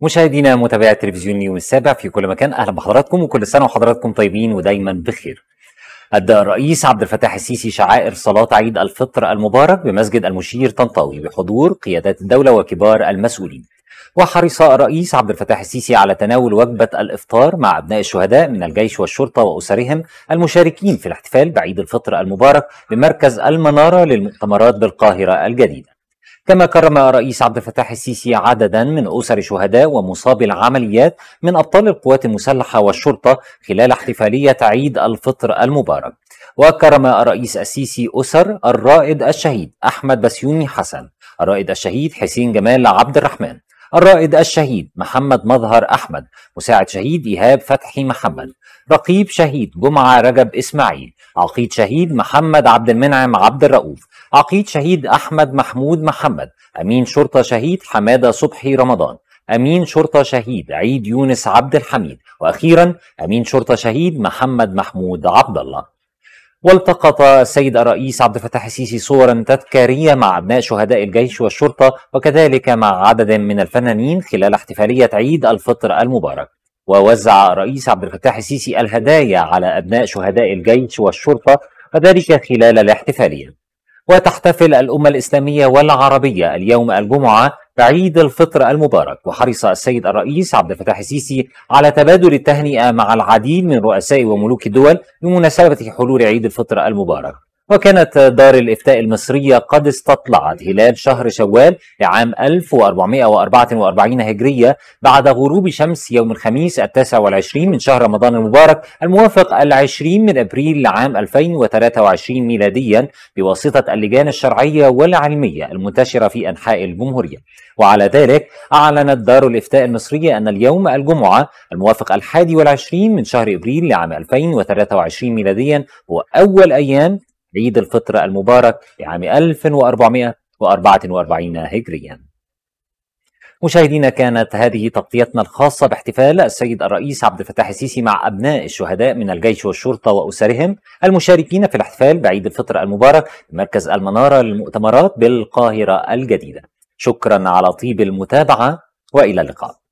مشاهدينا متابعي تلفزيون اليوم السابع في كل مكان اهلا بحضراتكم وكل سنه وحضراتكم طيبين ودايما بخير. أدى الرئيس عبد الفتاح السيسي شعائر صلاة عيد الفطر المبارك بمسجد المشير طنطاوي بحضور قيادات الدولة وكبار المسؤولين. وحرص الرئيس عبد الفتاح السيسي على تناول وجبة الإفطار مع أبناء الشهداء من الجيش والشرطة وأسرهم المشاركين في الاحتفال بعيد الفطر المبارك بمركز المنارة للمؤتمرات بالقاهرة الجديدة. كما كرم رئيس عبد الفتاح السيسي عددا من أسر شهداء ومصابي العمليات من أبطال القوات المسلحة والشرطة خلال احتفالية عيد الفطر المبارك وكرم الرئيس السيسي أسر الرائد الشهيد أحمد بسيوني حسن الرائد الشهيد حسين جمال عبد الرحمن الرائد الشهيد محمد مظهر أحمد مساعد شهيد إيهاب فتحي محمد رقيب شهيد جمعة رجب إسماعيل عقيد شهيد محمد عبد المنعم عبد الرؤوف عقيد شهيد أحمد محمود محمد أمين شرطة شهيد حمادة صبحي رمضان أمين شرطة شهيد عيد يونس عبد الحميد وأخيرا أمين شرطة شهيد محمد محمود عبد الله والتقط السيد الرئيس عبد الفتاح السيسي صورا تذكاريه مع ابناء شهداء الجيش والشرطه وكذلك مع عدد من الفنانين خلال احتفاليه عيد الفطر المبارك. ووزع الرئيس عبد الفتاح السيسي الهدايا على ابناء شهداء الجيش والشرطه وذلك خلال الاحتفاليه. وتحتفل الامه الاسلاميه والعربيه اليوم الجمعه عيد الفطر المبارك وحرص السيد الرئيس عبد الفتاح السيسي على تبادل التهنئة مع العديد من رؤساء وملوك الدول بمناسبة حلول عيد الفطر المبارك وكانت دار الإفتاء المصرية قد استطلعت هلال شهر شوال لعام 1444 هجرية بعد غروب شمس يوم الخميس التاسع والعشرين من شهر رمضان المبارك الموافق العشرين من أبريل لعام 2023 ميلاديا بواسطة اللجان الشرعية والعلمية المنتشرة في أنحاء الجمهورية وعلى ذلك أعلنت دار الإفتاء المصرية أن اليوم الجمعة الموافق الحادي والعشرين من شهر إبريل لعام 2023 ميلاديا هو أول أيام عيد الفطر المبارك لعام 1444 هجريا مشاهدينا كانت هذه تغطيتنا الخاصة باحتفال السيد الرئيس عبد الفتاح السيسي مع أبناء الشهداء من الجيش والشرطة وأسرهم المشاركين في الاحتفال بعيد الفطر المبارك بمركز المنارة للمؤتمرات بالقاهرة الجديدة شكرا على طيب المتابعة وإلى اللقاء